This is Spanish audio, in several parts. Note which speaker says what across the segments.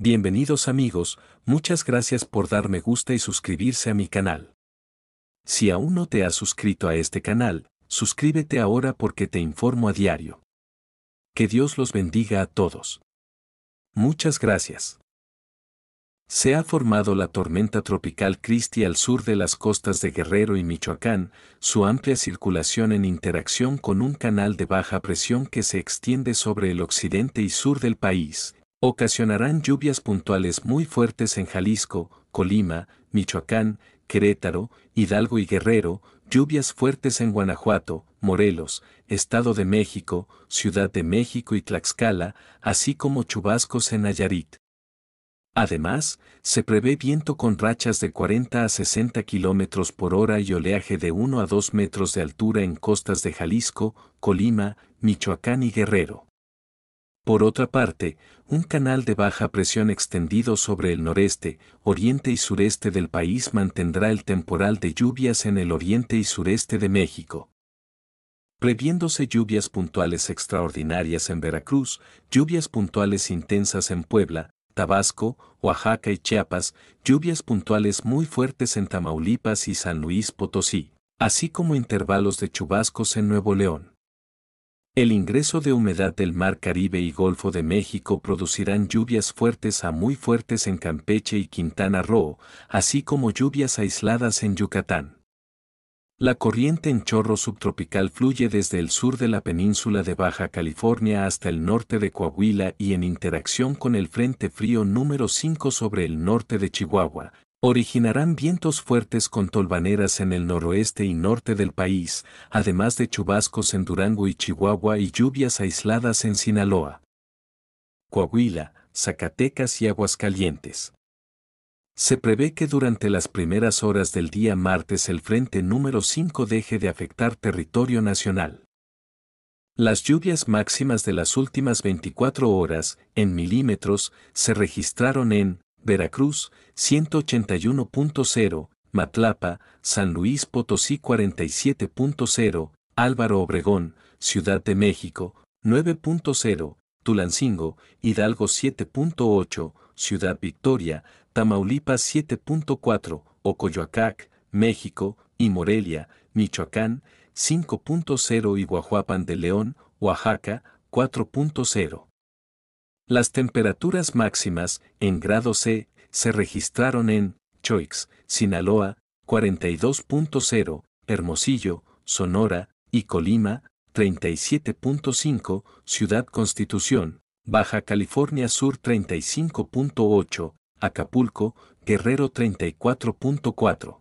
Speaker 1: Bienvenidos amigos, muchas gracias por darme gusta y suscribirse a mi canal. Si aún no te has suscrito a este canal, suscríbete ahora porque te informo a diario. Que Dios los bendiga a todos. Muchas gracias. Se ha formado la tormenta tropical Cristi al sur de las costas de Guerrero y Michoacán, su amplia circulación en interacción con un canal de baja presión que se extiende sobre el occidente y sur del país, Ocasionarán lluvias puntuales muy fuertes en Jalisco, Colima, Michoacán, Querétaro, Hidalgo y Guerrero, lluvias fuertes en Guanajuato, Morelos, Estado de México, Ciudad de México y Tlaxcala, así como chubascos en Nayarit. Además, se prevé viento con rachas de 40 a 60 kilómetros por hora y oleaje de 1 a 2 metros de altura en costas de Jalisco, Colima, Michoacán y Guerrero. Por otra parte, un canal de baja presión extendido sobre el noreste, oriente y sureste del país mantendrá el temporal de lluvias en el oriente y sureste de México. Previéndose lluvias puntuales extraordinarias en Veracruz, lluvias puntuales intensas en Puebla, Tabasco, Oaxaca y Chiapas, lluvias puntuales muy fuertes en Tamaulipas y San Luis Potosí, así como intervalos de chubascos en Nuevo León. El ingreso de humedad del Mar Caribe y Golfo de México producirán lluvias fuertes a muy fuertes en Campeche y Quintana Roo, así como lluvias aisladas en Yucatán. La corriente en chorro subtropical fluye desde el sur de la península de Baja California hasta el norte de Coahuila y en interacción con el Frente Frío número 5 sobre el norte de Chihuahua, Originarán vientos fuertes con tolvaneras en el noroeste y norte del país, además de chubascos en Durango y Chihuahua y lluvias aisladas en Sinaloa, Coahuila, Zacatecas y Aguascalientes. Se prevé que durante las primeras horas del día martes el frente número 5 deje de afectar territorio nacional. Las lluvias máximas de las últimas 24 horas, en milímetros, se registraron en Veracruz, 181.0, Matlapa, San Luis Potosí 47.0, Álvaro Obregón, Ciudad de México, 9.0, Tulancingo, Hidalgo 7.8, Ciudad Victoria, Tamaulipas 7.4, Ocoyoacac, México, y Morelia, Michoacán, 5.0 y Guajuapan de León, Oaxaca, 4.0. Las temperaturas máximas, en grado C, se registraron en Choix, Sinaloa, 42.0, Hermosillo, Sonora, y Colima, 37.5, Ciudad Constitución, Baja California Sur 35.8, Acapulco, Guerrero 34.4.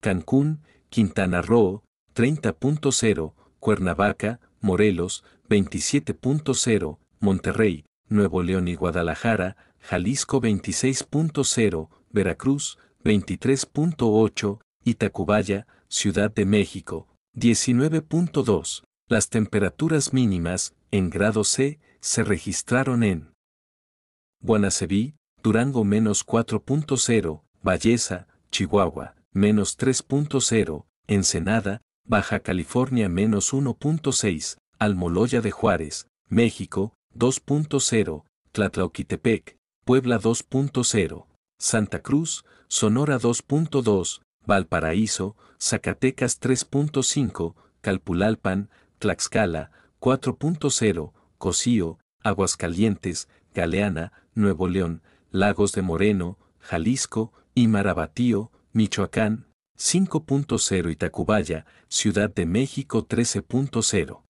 Speaker 1: Cancún, Quintana Roo, 30.0, Cuernavaca, Morelos, 27.0, Monterrey, Nuevo León y Guadalajara, Jalisco 26.0, Veracruz 23.8 Itacubaya, Ciudad de México 19.2. Las temperaturas mínimas, en grado C, se registraron en Guanaceví, Durango menos 4.0, Valleza, Chihuahua, menos 3.0, Ensenada, Baja California menos 1.6, Almoloya de Juárez, México, 2.0, Tlatlauquitepec, Puebla 2.0, Santa Cruz, Sonora 2.2, Valparaíso, Zacatecas 3.5, Calpulalpan, Tlaxcala 4.0, Cocío, Aguascalientes, Galeana, Nuevo León, Lagos de Moreno, Jalisco y Marabatío, Michoacán 5.0 y Tacubaya, Ciudad de México 13.0.